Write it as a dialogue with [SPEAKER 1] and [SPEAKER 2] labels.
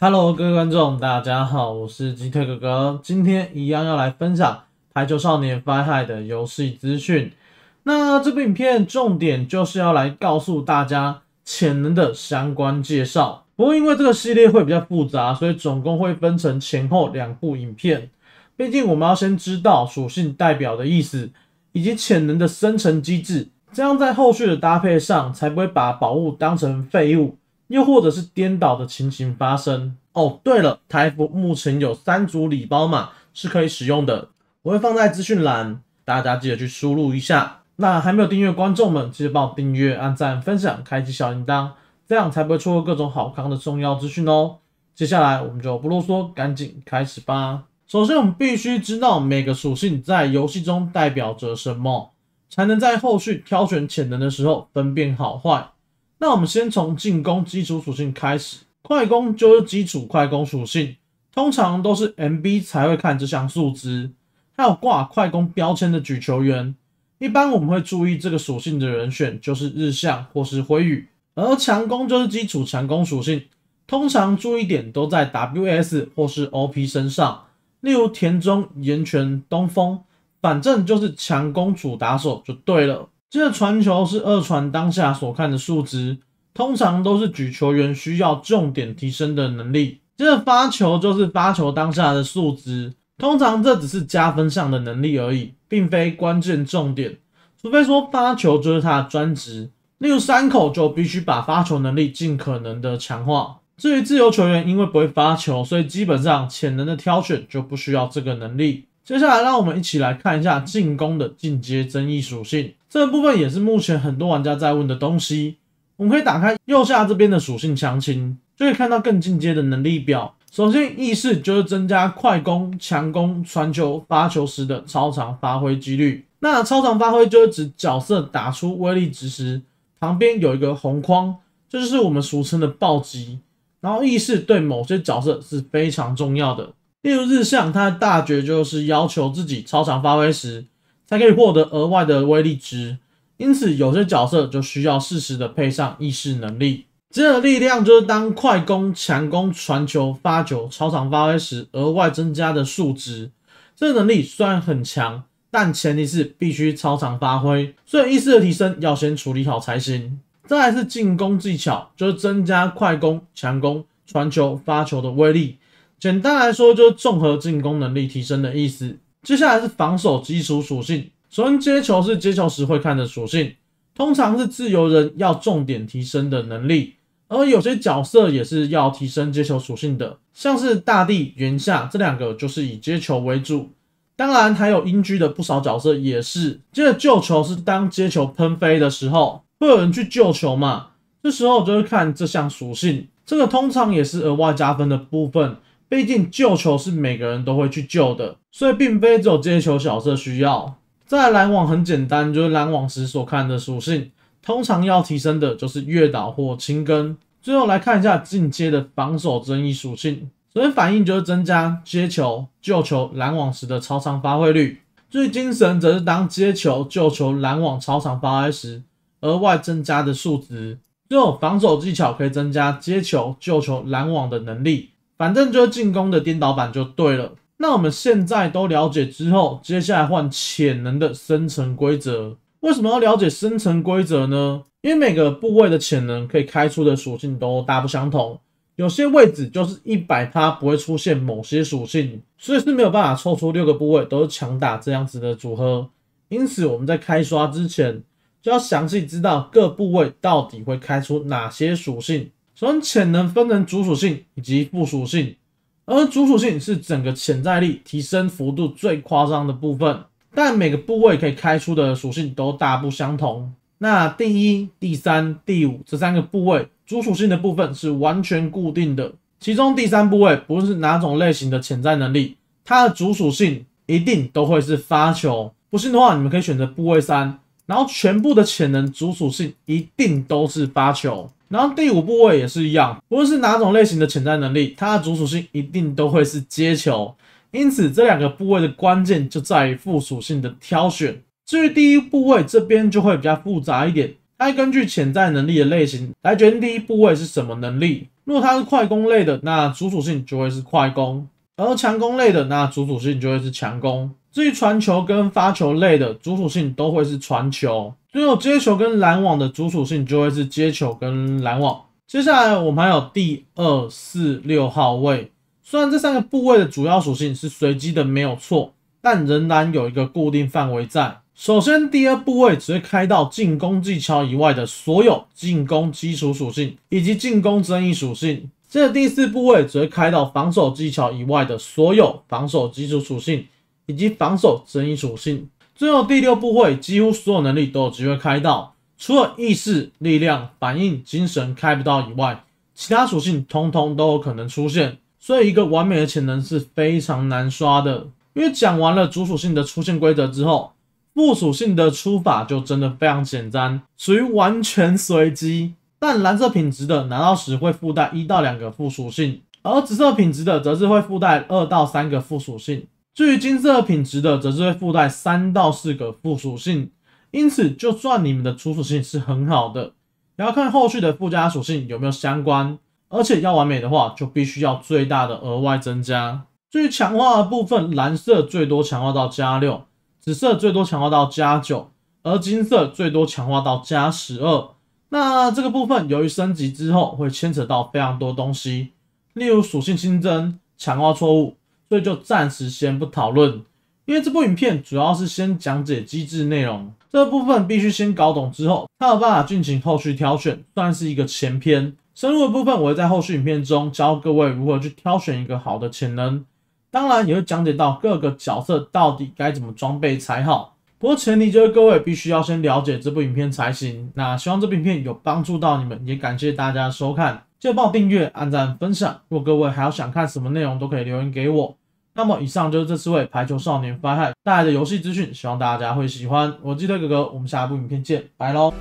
[SPEAKER 1] Hello，各位观众，大家好，我是吉特哥哥。今天一样要来分享《排球少年》Fire 的游戏资讯。那这部影片重点就是要来告诉大家潜能的相关介绍。不过因为这个系列会比较复杂，所以总共会分成前后两部影片。毕竟我们要先知道属性代表的意思，以及潜能的生成机制，这样在后续的搭配上才不会把宝物当成废物。又或者是颠倒的情形发生哦。对了，台服目前有三组礼包码是可以使用的，我会放在资讯栏，大家记得去输入一下。那还没有订阅观众们，记得帮我订阅、按赞、分享、开启小铃铛，这样才不会错过各种好康的重要资讯哦。接下来我们就不啰嗦，赶紧开始吧。首先，我们必须知道每个属性在游戏中代表着什么，才能在后续挑选潜能的时候分辨好坏。那我们先从进攻基础属性开始，快攻就是基础快攻属性，通常都是 MB 才会看这项数值，还有挂快攻标签的举球员，一般我们会注意这个属性的人选就是日向或是辉宇。而强攻就是基础强攻属性，通常注意点都在 WS 或是 OP 身上，例如田中、岩泉、东风，反正就是强攻主打手就对了。这传球是二传当下所看的数值，通常都是举球员需要重点提升的能力。这发球就是发球当下的数值，通常这只是加分项的能力而已，并非关键重点。除非说发球就是他的专职，例如三口就必须把发球能力尽可能的强化。至于自由球员，因为不会发球，所以基本上潜能的挑选就不需要这个能力。接下来，让我们一起来看一下进攻的进阶增益属性。这个部分也是目前很多玩家在问的东西。我们可以打开右下这边的属性详情，就可以看到更进阶的能力表。首先，意识就是增加快攻、强攻、传球、发球时的超常发挥几率。那超常发挥就是指角色打出威力值时，旁边有一个红框，这就是我们俗称的暴击。然后，意识对某些角色是非常重要的。例如日向，他的大觉就是要求自己超常发挥时，才可以获得额外的威力值。因此，有些角色就需要适时的配上意识能力。这个的力量就是当快攻、强攻、传球、发球超常发挥时，额外增加的数值。这能力虽然很强，但前提是必须超常发挥。所以意识的提升要先处理好才行。再是进攻技巧，就是增加快攻、强攻、传球、发球的威力。简单来说，就是综合进攻能力提升的意思。接下来是防守基础属性，首先接球是接球时会看的属性，通常是自由人要重点提升的能力，而有些角色也是要提升接球属性的，像是大地、原下这两个就是以接球为主。当然，还有英居的不少角色也是。接着救球是当接球喷飞的时候，会有人去救球嘛？这时候就会看这项属性，这个通常也是额外加分的部分。毕竟救球是每个人都会去救的，所以并非只有接球小射需要。在拦网很简单，就是拦网时所看的属性，通常要提升的就是越岛或轻跟。最后来看一下进阶的防守增益属性。首先反应就是增加接球、救球、拦网时的超常发挥率。最精神则是当接球、救球、拦网超常发挥时，额外增加的数值。最后防守技巧可以增加接球、救球、拦网的能力。反正就是进攻的颠倒版就对了。那我们现在都了解之后，接下来换潜能的生成规则。为什么要了解生成规则呢？因为每个部位的潜能可以开出的属性都大不相同，有些位置就是一百它不会出现某些属性，所以是没有办法抽出六个部位都是强打这样子的组合。因此我们在开刷之前就要详细知道各部位到底会开出哪些属性。总潜能分成主属性以及副属性，而主属性是整个潜在力提升幅度最夸张的部分，但每个部位可以开出的属性都大不相同。那第一、第三、第五这三个部位主属性的部分是完全固定的，其中第三部位不论是哪种类型的潜在能力，它的主属性一定都会是发球。不信的话，你们可以选择部位三，然后全部的潜能主属性一定都是发球。然后第五部位也是一样，不论是哪种类型的潜在能力，它的主属性一定都会是接球。因此，这两个部位的关键就在于副属性的挑选。至于第一部位，这边就会比较复杂一点，它会根据潜在能力的类型来决定第一部位是什么能力。如果它是快攻类的，那主属性就会是快攻；而强攻类的，那主属性就会是强攻。至于传球跟发球类的，主属性都会是传球。最后接球跟拦网的主属性就会是接球跟拦网。接下来我们还有第二、四、六号位，虽然这三个部位的主要属性是随机的，没有错，但仍然有一个固定范围在。首先，第二部位只会开到进攻技巧以外的所有进攻基础属性以及进攻增益属性。接着，第四部位只会开到防守技巧以外的所有防守基础属性以及防守增益属性。最后第六部会，几乎所有能力都有机会开到，除了意识、力量、反应、精神开不到以外，其他属性通通都有可能出现。所以一个完美的潜能是非常难刷的。因为讲完了主属性的出现规则之后，副属性的出法就真的非常简单，属于完全随机。但蓝色品质的拿到时会附带一到两个副属性，而紫色品质的则是会附带二到三个副属性。至于金色品质的，则是会附带三到四个副属性，因此就算你们的主属性是很好的，也要看后续的附加属性有没有相关。而且要完美的话，就必须要最大的额外增加。至于强化的部分，蓝色最多强化到加六，紫色最多强化到加九，而金色最多强化到加十二。那这个部分由于升级之后会牵扯到非常多东西，例如属性新增、强化错误。所以就暂时先不讨论，因为这部影片主要是先讲解机制内容，这部分必须先搞懂之后，才有办法进行后续挑选，算是一个前篇。深入的部分我会在后续影片中教各位如何去挑选一个好的潜能，当然也会讲解到各个角色到底该怎么装备才好。不过前提就是各位必须要先了解这部影片才行。那希望这部影片有帮助到你们，也感谢大家收看，记得帮我订阅、按赞、分享。如果各位还有想看什么内容，都可以留言给我。那么，以上就是这四位排球少年翻海带来的游戏资讯，希望大家会喜欢。我是得哥哥，我们下一部影片见，拜喽。